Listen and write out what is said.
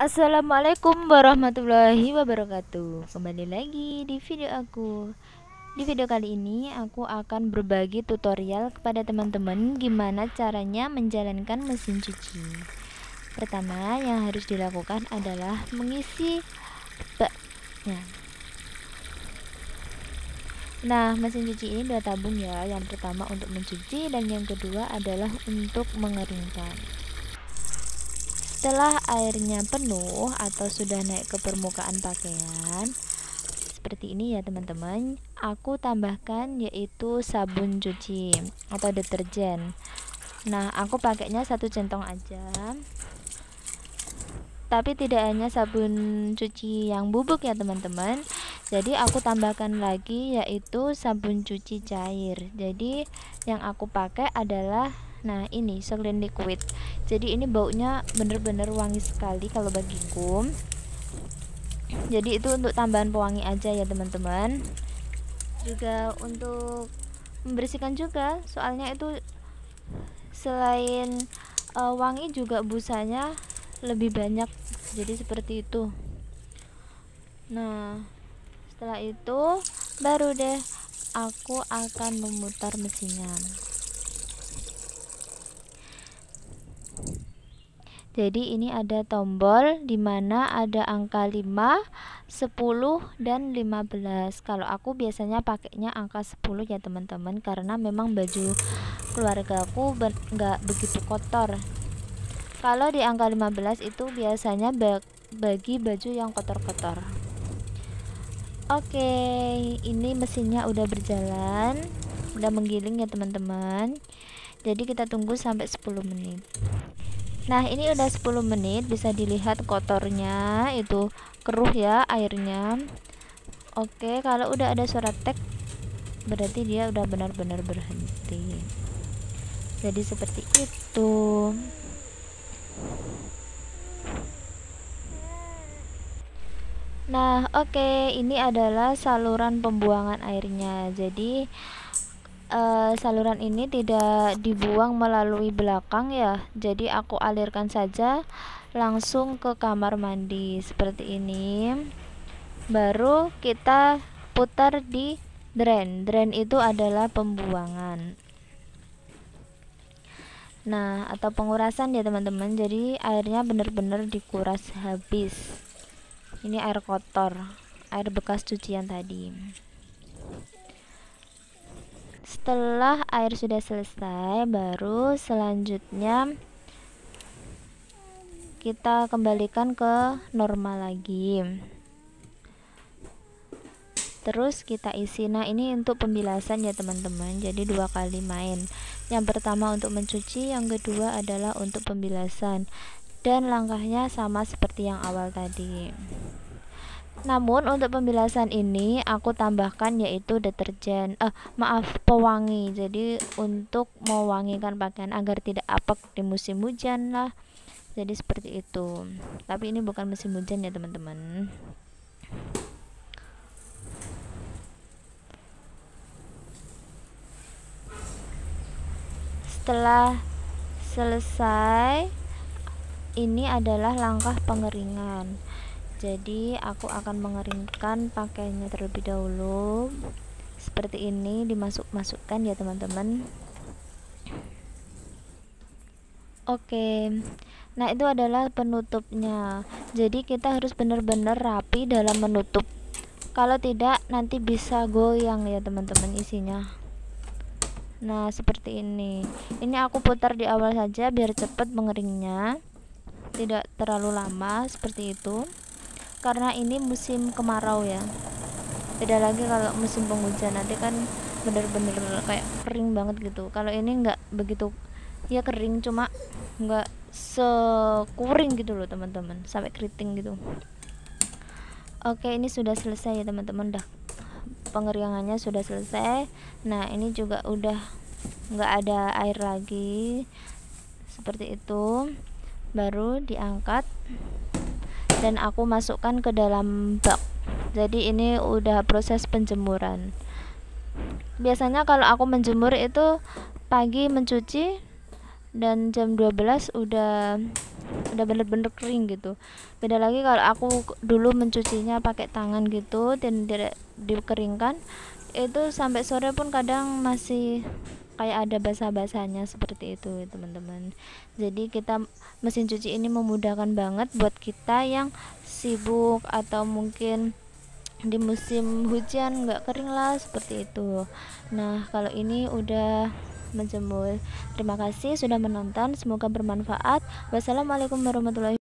Assalamualaikum warahmatullahi wabarakatuh Kembali lagi di video aku Di video kali ini aku akan berbagi tutorial kepada teman-teman Gimana caranya menjalankan mesin cuci Pertama yang harus dilakukan adalah mengisi baknya Nah mesin cuci ini dua tabung ya Yang pertama untuk mencuci dan yang kedua adalah untuk mengeringkan setelah airnya penuh atau sudah naik ke permukaan pakaian, seperti ini ya teman-teman aku tambahkan yaitu sabun cuci atau deterjen nah aku pakainya satu centong aja tapi tidak hanya sabun cuci yang bubuk ya teman-teman jadi aku tambahkan lagi yaitu sabun cuci cair jadi yang aku pakai adalah nah ini Soylent Liquid jadi ini baunya bener-bener wangi sekali kalau bagiku jadi itu untuk tambahan pewangi aja ya teman-teman juga untuk membersihkan juga soalnya itu selain uh, wangi juga busanya lebih banyak jadi seperti itu nah setelah itu baru deh aku akan memutar mesinnya Jadi ini ada tombol di mana ada angka 5, 10 dan 15. Kalau aku biasanya pakainya angka 10 ya teman-teman karena memang baju keluargaku nggak begitu kotor. Kalau di angka 15 itu biasanya bagi baju yang kotor-kotor. Oke, ini mesinnya udah berjalan, udah menggiling ya teman-teman. Jadi kita tunggu sampai 10 menit. Nah ini udah 10 menit bisa dilihat kotornya itu keruh ya airnya Oke kalau udah ada suara tek berarti dia udah benar-benar berhenti Jadi seperti itu Nah oke ini adalah saluran pembuangan airnya Jadi uh, saluran ini tidak dibuang melalui belakang ya jadi aku alirkan saja langsung ke kamar mandi seperti ini baru kita putar di drain drain itu adalah pembuangan nah atau pengurasan ya teman-teman jadi airnya benar-benar dikuras habis ini air kotor air bekas cucian tadi setelah air sudah selesai baru selanjutnya kita kembalikan ke normal lagi terus kita isi nah ini untuk pembilasan ya teman-teman jadi dua kali main yang pertama untuk mencuci yang kedua adalah untuk pembilasan dan langkahnya sama seperti yang awal tadi namun untuk pembilasan ini aku tambahkan yaitu deterjen eh maaf pewangi. Jadi untuk mewangikan pakaian agar tidak apek di musim hujan lah. Jadi seperti itu. Tapi ini bukan musim hujan ya, teman-teman. Setelah selesai ini adalah langkah pengeringan jadi aku akan mengeringkan pakainya terlebih dahulu seperti ini dimasuk-masukkan ya teman-teman oke nah itu adalah penutupnya jadi kita harus benar-benar rapi dalam menutup kalau tidak nanti bisa goyang ya teman-teman isinya nah seperti ini ini aku putar di awal saja biar cepat mengeringnya tidak terlalu lama seperti itu karena ini musim kemarau ya beda lagi kalau musim penghujan nanti kan bener-bener kayak kering banget gitu kalau ini nggak begitu ya kering cuma nggak sekuring gitu loh teman-teman sampai keriting gitu oke ini sudah selesai ya teman-teman dah pengeringannya sudah selesai nah ini juga udah nggak ada air lagi seperti itu baru diangkat dan aku masukkan ke dalam bak jadi ini udah proses penjemuran biasanya kalau aku menjemur itu pagi mencuci dan jam 12 udah udah bener-bener kering gitu beda lagi kalau aku dulu mencucinya pakai tangan gitu dan tidak dikeringkan itu sampai sore pun kadang masih kayak ada basah-basahnya seperti itu teman-teman jadi kita mesin cuci ini memudahkan banget buat kita yang sibuk atau mungkin di musim hujan nggak kering lah seperti itu nah kalau ini udah menjemur terima kasih sudah menonton semoga bermanfaat wassalamualaikum warahmatullahi